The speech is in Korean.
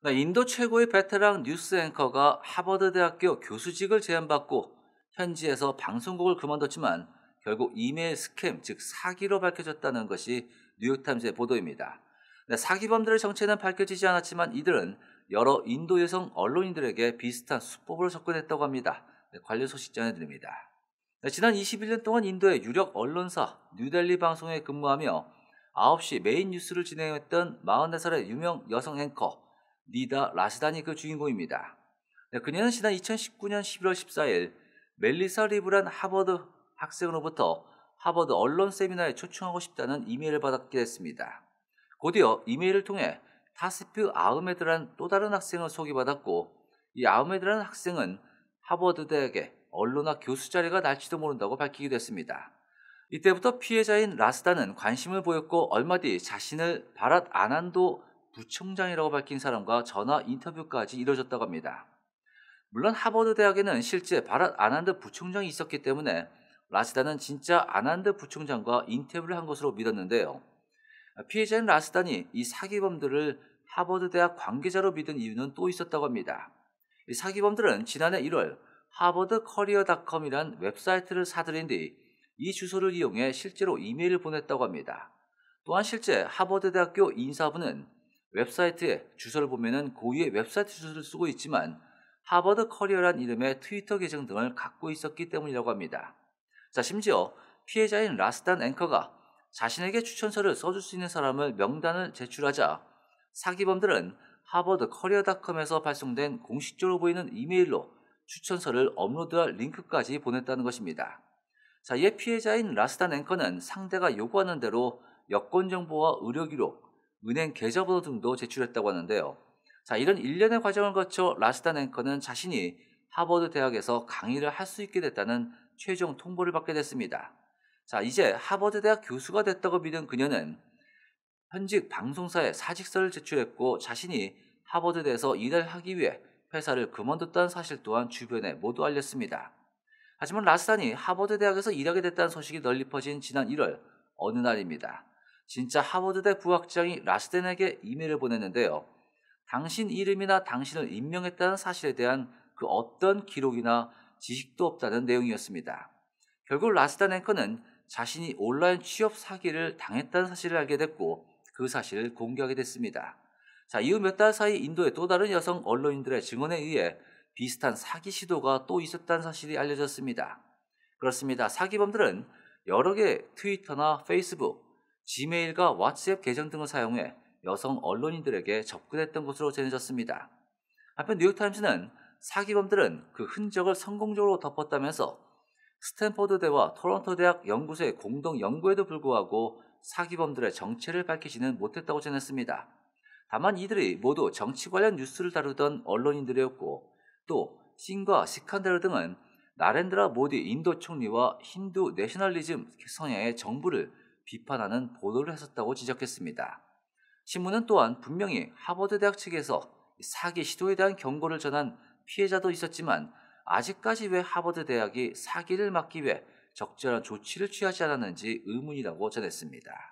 그러니까 인도 최고의 베테랑 뉴스 앵커가 하버드 대학교 교수직을 제안받고 현지에서 방송국을 그만뒀지만 결국 이메일 스캠 즉 사기로 밝혀졌다는 것이 뉴욕타임스의 보도입니다. 사기범들의 정체는 밝혀지지 않았지만 이들은 여러 인도 여성 언론인들에게 비슷한 수법으로 접근했다고 합니다. 네, 관련 소식 전해드립니다. 네, 지난 21년 동안 인도의 유력 언론사 뉴델리 방송에 근무하며 9시 메인 뉴스를 진행했던 44살의 유명 여성 앵커 니다 라스단이 그 주인공입니다. 네, 그녀는 지난 2019년 11월 14일 멜리사 리브란 하버드 학생으로부터 하버드 언론 세미나에 초청하고 싶다는 이메일을 받았게 됐습니다. 곧이어 이메일을 통해 타스피아우메드란또 다른 학생을 소개받았고 이아우메드란 학생은 하버드대학의 언론학 교수 자리가 날지도 모른다고 밝히기도 했습니다. 이때부터 피해자인 라스다는 관심을 보였고 얼마 뒤 자신을 바랏 아난도 부총장이라고 밝힌 사람과 전화 인터뷰까지 이뤄졌다고 합니다. 물론 하버드 대학에는 실제 바랏 아난드 부총장이 있었기 때문에 라스단은 진짜 아난드 부총장과 인터뷰를 한 것으로 믿었는데요. 피해자인 라스단이 이 사기범들을 하버드 대학 관계자로 믿은 이유는 또 있었다고 합니다. 이 사기범들은 지난해 1월 하버드 커리어닷컴이란 웹사이트를 사들인 뒤 이 주소를 이용해 실제로 이메일을 보냈다고 합니다. 또한 실제 하버드 대학교 인사부는 웹사이트에 주소를 보면은 고유의 웹사이트 주소를 쓰고 있지만 하버드 커리어란 이름의 트위터 계정 등을 갖고 있었기 때문이라고 합니다. 자, 심지어 피해자인 라스단 앵커가 자신에게 추천서를 써줄 수 있는 사람을 명단을 제출하자 사기범들은 하버드 커리어닷컴에서 발송된 공식적으로 보이는 이메일로 추천서를 업로드할 링크까지 보냈다는 것입니다. 자, 이에 피해자인 라스단 앵커는 상대가 요구하는 대로 여권 정보와 의료기록, 은행 계좌번호 등도 제출했다고 하는데요. 자, 이런 일련의 과정을 거쳐 라스단 앵커는 자신이 하버드 대학에서 강의를 할 수 있게 됐다는 최종 통보를 받게 됐습니다. 자, 이제 하버드 대학 교수가 됐다고 믿은 그녀는 현직 방송사에 사직서를 제출했고 자신이 하버드대에서 일을 하기 위해 회사를 그만뒀다는 사실 또한 주변에 모두 알렸습니다. 하지만 라스단이 하버드 대학에서 일하게 됐다는 소식이 널리 퍼진 지난 1월 어느 날입니다. 진짜 하버드대 부학장이 라스덴에게 이메일을 보냈는데요. 당신 이름이나 당신을 임명했다는 사실에 대한 그 어떤 기록이나 지식도 없다는 내용이었습니다. 결국 라스덴 앵커는 자신이 온라인 취업 사기를 당했다는 사실을 알게 됐고 그 사실을 공개하게 됐습니다. 자, 이후 몇 달 사이 인도의 또 다른 여성 언론인들의 증언에 의해 비슷한 사기 시도가 또 있었다는 사실이 알려졌습니다. 그렇습니다. 사기범들은 여러 개 트위터나 페이스북, 지메일과 왓츠앱 계정 등을 사용해 여성 언론인들에게 접근했던 것으로 전해졌습니다. 한편 뉴욕타임스는 사기범들은 그 흔적을 성공적으로 덮었다면서 스탠퍼드 대와 토론토 대학 연구소의 공동 연구에도 불구하고 사기범들의 정체를 밝히지는 못했다고 전했습니다. 다만 이들이 모두 정치 관련 뉴스를 다루던 언론인들이었고 또싱과 시칸데르 등은 나렌드라 모디 인도 총리와 힌두 내셔널리즘 성향의 정부를 비판하는 보도를 했었다고 지적했습니다. 신문은 또한 분명히 하버드 대학 측에서 사기 시도에 대한 경고를 전한 피해자도 있었지만 아직까지 왜 하버드 대학이 사기를 막기 위해 적절한 조치를 취하지 않았는지 의문이라고 전했습니다.